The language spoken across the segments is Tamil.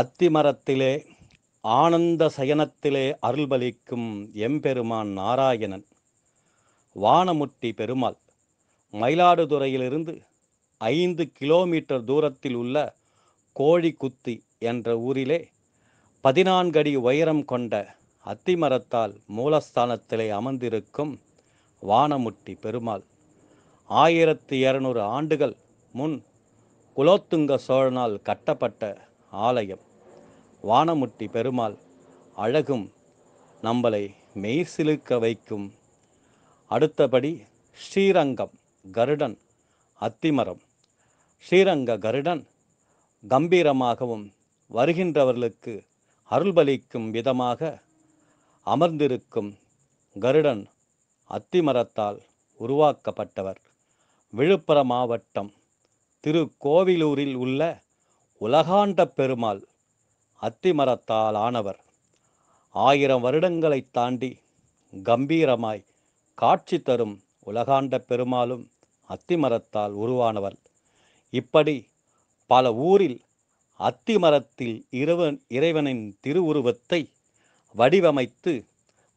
அத்திமரத்திலே ஆனந்த சயனத்திலே அருள்பலிக்கும் எம்பெருமான் நாராயணன் வானமுட்டி பெருமாள் மயிலாடுதுறையிலிருந்து ஐந்து கிலோமீட்டர் தூரத்தில் உள்ள கோழிக்குத்தி என்ற ஊரிலே பதினான்கு அடி உயரம் கொண்ட அத்திமரத்தால் மூலஸ்தானத்திலே அமர்ந்திருக்கும் வானமுட்டி பெருமாள் ஆயிரத்தி இரநூறு ஆண்டுகள் முன் குலோத்துங்க சோழனால் கட்டப்பட்ட ஆலயம் வானமுட்டி பெருமாள் அழகும் நம்மளை மெய்சிலுக்க வைக்கும் அடுத்தபடி ஸ்ரீரங்கம் கருடன் அத்திமரம் ஸ்ரீரங்க கருடன் கம்பீரமாகவும் வருகின்றவர்களுக்கு அருள்பலிக்கும் விதமாக அமர்ந்திருக்கும் கருடன் அத்திமரத்தால் உருவாக்கப்பட்டவர் விழுப்புரம் மாவட்டம் திருக்கோவிலூரில் உள்ள உலகாண்ட பெருமாள் அத்திமரத்தால் ஆனவர் ஆயிரம் வருடங்களை தாண்டி கம்பீரமாய் காட்சி தரும் உலகாண்ட பெருமாளும் அத்திமரத்தால் உருவானவர் இப்படி பல ஊரில் அத்திமரத்தில் இரவன் இறைவனின் திருவுருவத்தை வடிவமைத்து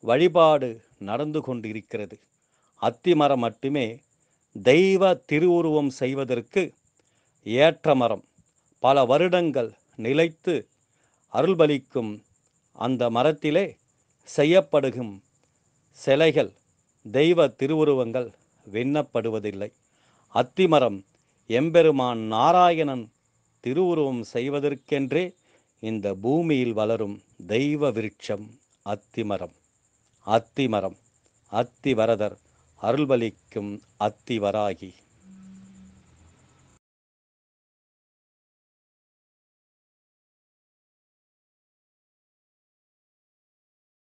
வழிபாடு நடந்து கொண்டிருக்கிறது அத்திமரம் மட்டுமே தெய்வ திருவுருவம் செய்வதற்கு ஏற்ற மரம் பல வருடங்கள் நிலைத்து அருள்பலிக்கும் அந்த மரத்திலே செய்யப்படுகும் சிலைகள் தெய்வ திருவுருவங்கள் விண்ணப்படுவதில்லை அத்திமரம் எம்பெருமான் நாராயணன் திருவுருவம் செய்வதற்கென்றே இந்த பூமியில் வளரும் தெய்வ விருட்சம் அத்திமரம் அத்திமரம் அத்திவரதர் அருள்பலிக்கும் அத்திவராகி